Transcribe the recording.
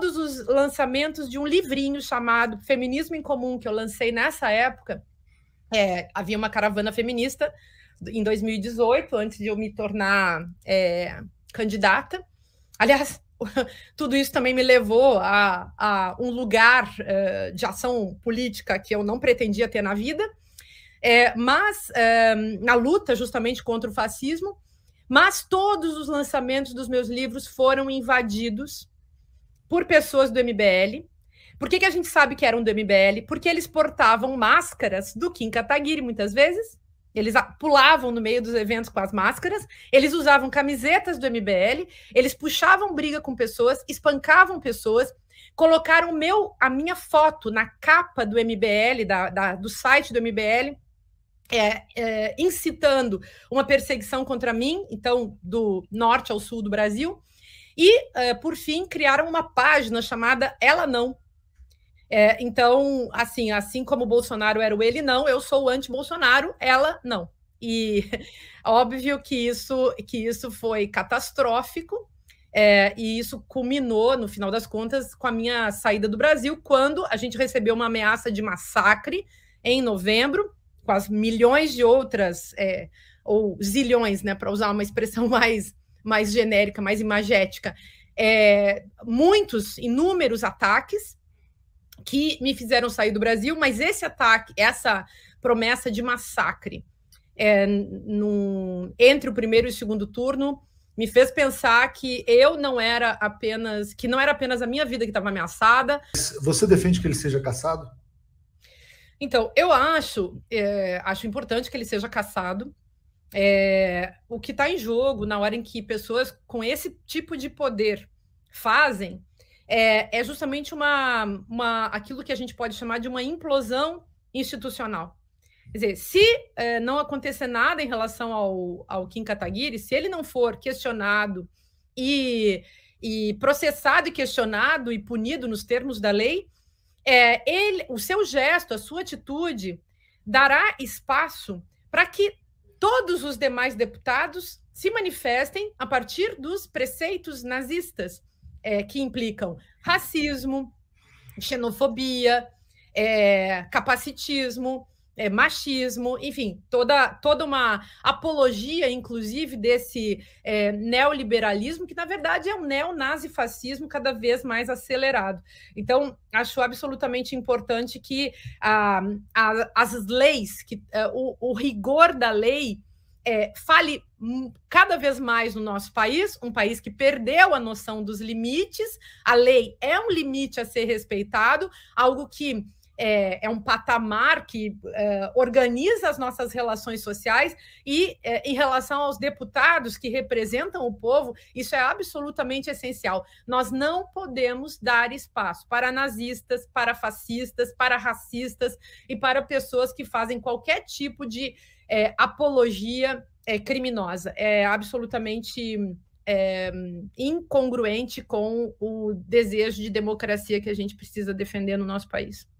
todos os lançamentos de um livrinho chamado Feminismo em Comum, que eu lancei nessa época. É, havia uma caravana feminista em 2018, antes de eu me tornar é, candidata. Aliás, tudo isso também me levou a, a um lugar é, de ação política que eu não pretendia ter na vida, é, mas é, na luta justamente contra o fascismo. Mas todos os lançamentos dos meus livros foram invadidos por pessoas do MBL. Por que, que a gente sabe que eram do MBL? Porque eles portavam máscaras do Kim Kataguiri, muitas vezes. Eles pulavam no meio dos eventos com as máscaras, eles usavam camisetas do MBL, eles puxavam briga com pessoas, espancavam pessoas, colocaram meu, a minha foto na capa do MBL, da, da do site do MBL, é, é, incitando uma perseguição contra mim, então do norte ao sul do Brasil. E, é, por fim, criaram uma página chamada Ela Não. É, então, assim, assim como o Bolsonaro era o ele não, eu sou o anti-Bolsonaro, ela não. E óbvio que isso, que isso foi catastrófico, é, e isso culminou, no final das contas, com a minha saída do Brasil, quando a gente recebeu uma ameaça de massacre em novembro, com as milhões de outras, é, ou zilhões, né, para usar uma expressão mais mais genérica, mais imagética, é, muitos, inúmeros ataques que me fizeram sair do Brasil, mas esse ataque, essa promessa de massacre é, num, entre o primeiro e o segundo turno me fez pensar que eu não era apenas, que não era apenas a minha vida que estava ameaçada. Você defende que ele seja caçado? Então, eu acho, é, acho importante que ele seja caçado é, o que está em jogo na hora em que pessoas com esse tipo de poder fazem é, é justamente uma, uma, aquilo que a gente pode chamar de uma implosão institucional. Quer dizer, se é, não acontecer nada em relação ao, ao Kim Kataguiri, se ele não for questionado e, e processado e questionado e punido nos termos da lei, é, ele, o seu gesto, a sua atitude dará espaço para que todos os demais deputados se manifestem a partir dos preceitos nazistas, é, que implicam racismo, xenofobia, é, capacitismo, é, machismo, enfim, toda, toda uma apologia, inclusive, desse é, neoliberalismo, que na verdade é um neonazifascismo cada vez mais acelerado. Então, acho absolutamente importante que ah, as leis, que ah, o, o, rigor da lei é, fale cada vez mais no nosso país, um país que perdeu a noção dos limites, a lei é um limite a ser respeitado, algo que é, é um patamar que é, organiza as nossas relações sociais e é, em relação aos deputados que representam o povo, isso é absolutamente essencial. Nós não podemos dar espaço para nazistas, para fascistas, para racistas e para pessoas que fazem qualquer tipo de é, apologia é, criminosa. É absolutamente é, incongruente com o desejo de democracia que a gente precisa defender no nosso país.